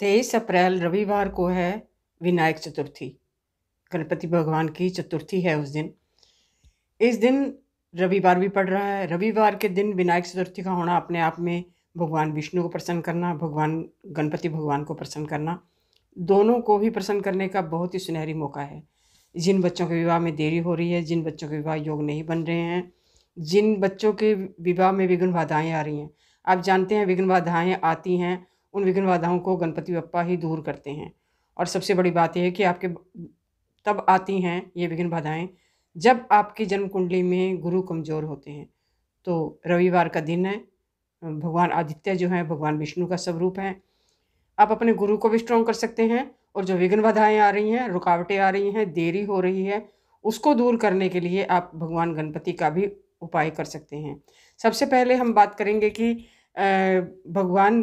तेईस अप्रैल रविवार को है विनायक चतुर्थी गणपति भगवान की चतुर्थी है उस दिन इस दिन रविवार भी पड़ रहा है रविवार के दिन विनायक चतुर्थी का होना अपने आप में भगवान विष्णु को प्रसन्न करना भगवान गणपति भगवान को प्रसन्न करना दोनों को ही प्रसन्न करने का बहुत ही सुनहरी मौका है जिन बच्चों के विवाह में देरी हो रही है जिन बच्चों के विवाह योग नहीं बन रहे हैं जिन बच्चों के विवाह में विघ्न बाधाएँ आ रही हैं आप जानते हैं विघ्न बाधाएँ आती हैं उन विघ्न बाधाओं को गणपति बप्पा ही दूर करते हैं और सबसे बड़ी बात यह है कि आपके तब आती हैं ये विघ्न बाधाएं जब आपकी जन्म कुंडली में गुरु कमज़ोर होते हैं तो रविवार का दिन है भगवान आदित्य जो हैं भगवान विष्णु का स्वरूप है आप अपने गुरु को भी स्ट्रॉन्ग कर सकते हैं और जो विघ्न बाधाएँ आ रही हैं रुकावटें आ रही हैं देरी हो रही है उसको दूर करने के लिए आप भगवान गणपति का भी उपाय कर सकते हैं सबसे पहले हम बात करेंगे कि भगवान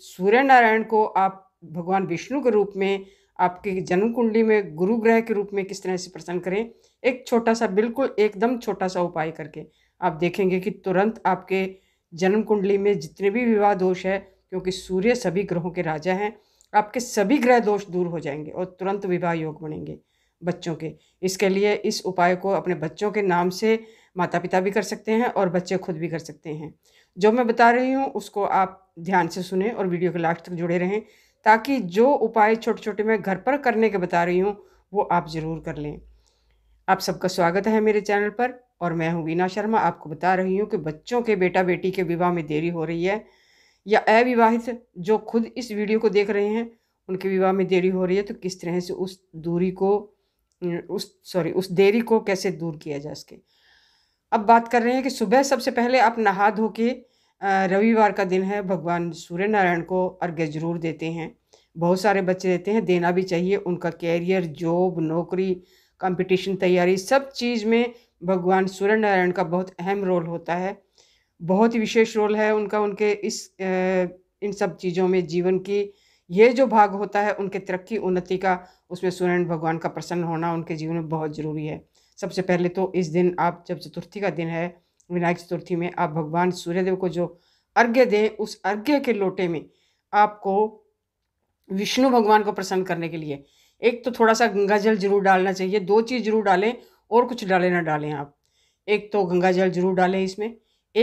सूर्य नारायण को आप भगवान विष्णु के रूप में आपके जन्म कुंडली में गुरु ग्रह के रूप में किस तरह से प्रसन्न करें एक छोटा सा बिल्कुल एकदम छोटा सा उपाय करके आप देखेंगे कि तुरंत आपके जन्म कुंडली में जितने भी विवाह दोष है क्योंकि सूर्य सभी ग्रहों के राजा हैं आपके सभी ग्रह दोष दूर हो जाएंगे और तुरंत विवाह योग बनेंगे बच्चों के इसके लिए इस उपाय को अपने बच्चों के नाम से माता पिता भी कर सकते हैं और बच्चे खुद भी कर सकते हैं जो मैं बता रही हूँ उसको आप ध्यान से सुने और वीडियो के लास्ट तक जुड़े रहें ताकि जो उपाय छोटे छोटे मैं घर पर करने के बता रही हूँ वो आप ज़रूर कर लें आप सबका स्वागत है मेरे चैनल पर और मैं हूँ वीना शर्मा आपको बता रही हूँ कि बच्चों के बेटा बेटी के विवाह में देरी हो रही है या अविवाहित जो खुद इस वीडियो को देख रहे हैं उनके विवाह में देरी हो रही है तो किस तरह से उस दूरी को उस सॉरी उस देरी को कैसे दूर किया जा सके अब बात कर रहे हैं कि सुबह सबसे पहले आप नहा धो के रविवार का दिन है भगवान सूर्य नारायण को अर्घ्य जरूर देते हैं बहुत सारे बच्चे देते हैं देना भी चाहिए उनका कैरियर जॉब नौकरी कंपटीशन तैयारी सब चीज़ में भगवान सूर्य नारायण का बहुत अहम रोल होता है बहुत ही विशेष रोल है उनका उनके इस इन सब चीज़ों में जीवन की ये जो भाग होता है उनके तरक्की उन्नति का उसमें सूर्य भगवान का प्रसन्न होना उनके जीवन में बहुत ज़रूरी है सबसे पहले तो इस दिन आप जब चतुर्थी का दिन है विनायक चतुर्थी में आप भगवान सूर्यदेव को जो अर्घ्य दें उस अर्घ्य के लोटे में आपको विष्णु भगवान को प्रसन्न करने के लिए एक तो थोड़ा सा गंगा जल जरूर डालना चाहिए दो चीज़ जरूर डालें और कुछ डालें ना डालें आप एक तो गंगा जल जरूर डालें इसमें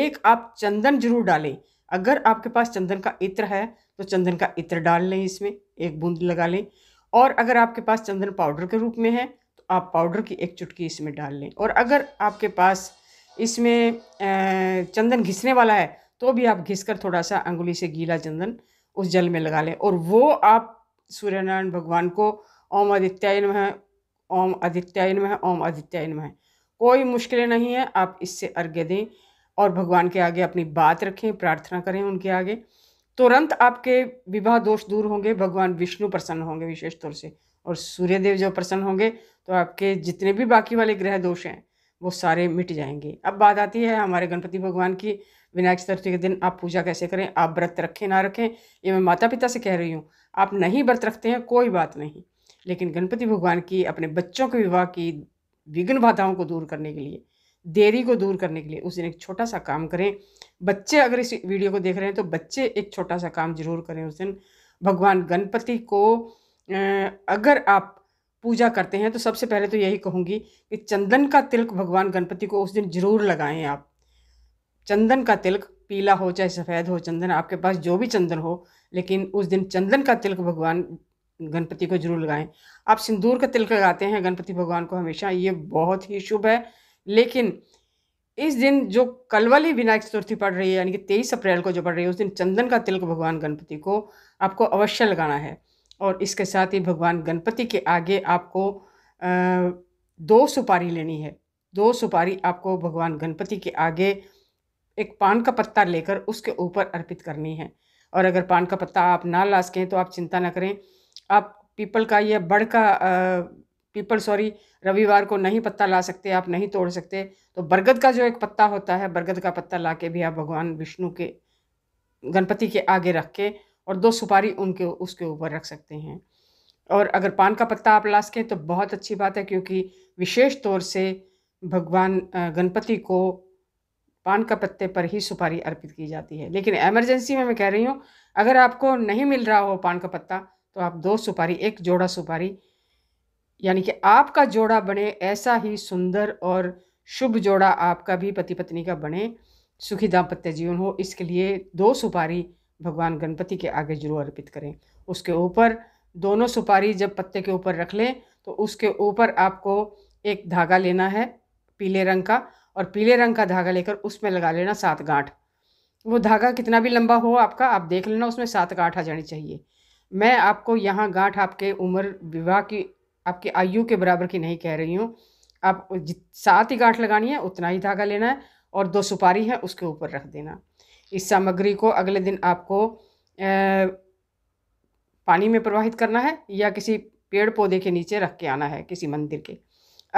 एक आप चंदन जरूर डालें अगर आपके पास चंदन का इत्र है तो चंदन का इत्र डाल लें इसमें एक बूंद लगा लें और अगर आपके पास चंदन पाउडर के रूप में है आप पाउडर की एक चुटकी इसमें डाल लें और अगर आपके पास इसमें चंदन घिसने वाला है तो भी आप घिस कर थोड़ा सा अंगुली से गीला चंदन उस जल में लगा लें और वो आप सूर्यनारायण भगवान को ओम आदित्यायन में ओम आदित्यायन में ओम आदित्यायन में कोई मुश्किलें नहीं है आप इससे अर्घ्य दें और भगवान के आगे अपनी बात रखें प्रार्थना करें उनके आगे तुरंत आपके विवाह दोष दूर होंगे भगवान विष्णु प्रसन्न होंगे विशेष तौर से और सूर्यदेव जब प्रसन्न होंगे तो आपके जितने भी बाकी वाले ग्रह दोष हैं वो सारे मिट जाएंगे अब बात आती है हमारे गणपति भगवान की विनायक चतुर्थी के दिन आप पूजा कैसे करें आप व्रत रखें ना रखें ये मैं माता पिता से कह रही हूँ आप नहीं व्रत रखते हैं कोई बात नहीं लेकिन गणपति भगवान की अपने बच्चों के विवाह की विघ्न बाधाओं को दूर करने के लिए देरी को दूर करने के लिए उस दिन एक छोटा सा काम करें बच्चे अगर इस वीडियो को देख रहे हैं तो बच्चे एक छोटा सा काम जरूर करें उस दिन भगवान गणपति को अगर आप पूजा करते हैं तो सबसे पहले तो यही कहूँगी कि चंदन का तिलक भगवान गणपति को उस दिन ज़रूर लगाएं आप चंदन का तिलक पीला हो चाहे सफ़ेद हो चंदन आपके पास जो भी चंदन हो लेकिन उस दिन चंदन का तिलक भगवान गणपति को जरूर लगाएं आप सिंदूर का तिलक लगाते हैं गणपति भगवान को हमेशा ये बहुत ही शुभ है लेकिन इस दिन जो कल वाली विनायक चतुर्थी पड़ रही है यानी कि तेईस अप्रैल को जो पड़ रही है उस दिन चंदन का तिलक भगवान गणपति को आपको अवश्य लगाना है और इसके साथ ही भगवान गणपति के आगे आपको दो सुपारी लेनी है दो सुपारी आपको भगवान गणपति के आगे एक पान का पत्ता लेकर उसके ऊपर अर्पित करनी है और अगर पान का पत्ता आप ना ला सकें तो आप चिंता ना करें आप पीपल का या बड़ का पीपल सॉरी रविवार को नहीं पत्ता ला सकते आप नहीं तोड़ सकते तो बरगद का जो एक पत्ता होता है बरगद का पत्ता ला के भी आप भगवान विष्णु के गणपति के आगे रख के और दो सुपारी उनके उसके ऊपर रख सकते हैं और अगर पान का पत्ता आप ला सकें तो बहुत अच्छी बात है क्योंकि विशेष तौर से भगवान गणपति को पान का पत्ते पर ही सुपारी अर्पित की जाती है लेकिन एमरजेंसी में मैं कह रही हूँ अगर आपको नहीं मिल रहा हो पान का पत्ता तो आप दो सुपारी एक जोड़ा सुपारी यानी कि आपका जोड़ा बने ऐसा ही सुंदर और शुभ जोड़ा आपका भी पति पत्नी का बने सुखी दाम्पत्य जीवन हो इसके लिए दो सुपारी भगवान गणपति के आगे जरूर अर्पित करें उसके ऊपर दोनों सुपारी जब पत्ते के ऊपर रख लें तो उसके ऊपर आपको एक धागा लेना है पीले रंग का और पीले रंग का धागा लेकर उसमें लगा लेना सात गांठ वो धागा कितना भी लंबा हो आपका आप देख लेना उसमें सात गांठ आ जानी चाहिए मैं आपको यहाँ गांठ आपके उम्र विवाह की आपकी आयु के बराबर की नहीं कह रही हूँ आप सात ही गांठ लगानी है उतना ही धागा लेना है और दो सुपारी है उसके ऊपर रख देना इस सामग्री को अगले दिन आपको पानी में प्रवाहित करना है या किसी पेड़ पौधे के नीचे रख के आना है किसी मंदिर के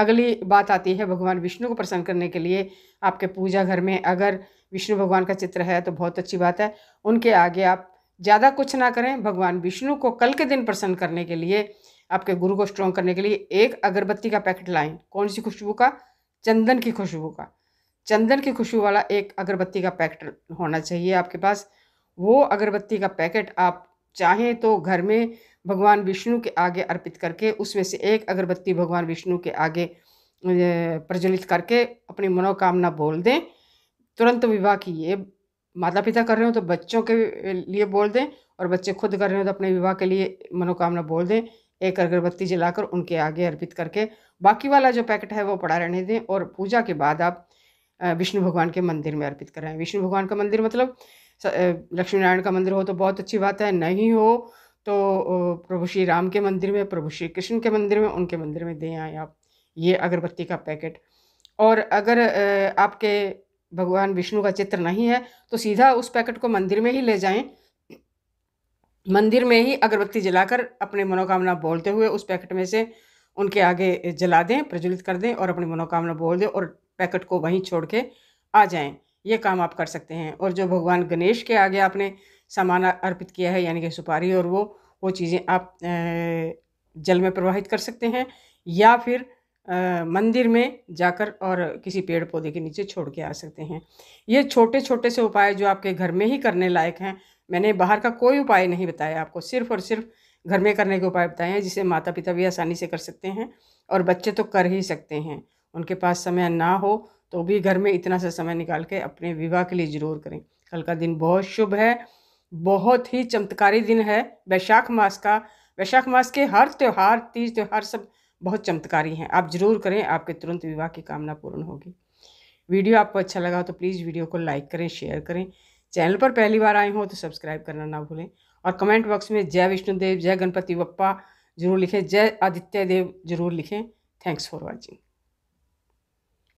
अगली बात आती है भगवान विष्णु को प्रसन्न करने के लिए आपके पूजा घर में अगर विष्णु भगवान का चित्र है तो बहुत अच्छी बात है उनके आगे आप ज़्यादा कुछ ना करें भगवान विष्णु को कल के दिन प्रसन्न करने के लिए आपके गुरु को स्ट्रॉन्ग करने के लिए एक अगरबत्ती का पैकेट लाएं कौन सी खुशबू का चंदन की खुशबू का चंदन की खुशबू वाला एक अगरबत्ती का पैकेट होना चाहिए आपके पास वो अगरबत्ती का पैकेट आप चाहें तो घर में भगवान विष्णु के आगे अर्पित करके उसमें से एक अगरबत्ती भगवान विष्णु के आगे प्रज्वलित करके अपनी मनोकामना बोल दें तुरंत विवाह की ये माता पिता कर रहे हो तो बच्चों के लिए बोल दें और बच्चे खुद कर रहे हो तो अपने विवाह के लिए मनोकामना बोल दें एक अगरबत्ती जलाकर उनके आगे अर्पित करके बाकी वाला जो पैकेट है वो पड़ा रहने दें और पूजा के बाद आप विष्णु भगवान के मंदिर में अर्पित कराएं विष्णु भगवान का मंदिर मतलब लक्ष्मी नारायण का मंदिर हो तो बहुत अच्छी बात है नहीं हो तो प्रभु श्री राम के मंदिर में प्रभु श्री कृष्ण के मंदिर में उनके मंदिर में दे आए आप ये अगरबत्ती का पैकेट और अगर आपके भगवान विष्णु का चित्र नहीं है तो सीधा उस पैकेट को मंदिर में ही ले जाएं मंदिर में ही अगरबत्ती जलाकर अपने मनोकामना बोलते हुए उस पैकेट में से उनके आगे जला दें प्रज्वलित कर दें और अपनी मनोकामना बोल दें और पैकेट को वहीं छोड़ के आ जाएं ये काम आप कर सकते हैं और जो भगवान गणेश के आगे आपने सामान अर्पित किया है यानी कि सुपारी और वो वो चीज़ें आप जल में प्रवाहित कर सकते हैं या फिर आ, मंदिर में जाकर और किसी पेड़ पौधे के नीचे छोड़ के आ सकते हैं ये छोटे छोटे से उपाय जो आपके घर में ही करने लायक हैं मैंने बाहर का कोई उपाय नहीं बताया आपको सिर्फ और सिर्फ घर में करने के उपाय बताए हैं जिसे माता पिता भी आसानी से कर सकते हैं और बच्चे तो कर ही सकते हैं उनके पास समय ना हो तो भी घर में इतना सा समय निकाल के अपने विवाह के लिए ज़रूर करें कल का दिन बहुत शुभ है बहुत ही चमत्कारी दिन है वैशाख मास का वैशाख मास के हर त्यौहार तीज त्यौहार सब बहुत चमत्कारी हैं आप ज़रूर करें आपके तुरंत विवाह की कामना पूर्ण होगी वीडियो आपको अच्छा लगा तो प्लीज़ वीडियो को लाइक करें शेयर करें चैनल पर पहली बार आए हों तो सब्सक्राइब करना ना भूलें और कमेंट बॉक्स में जय विष्णुदेव जय गणपति बप्पा ज़रूर लिखें जय आदित्य देव ज़रूर लिखें थैंक्स फॉर वॉचिंग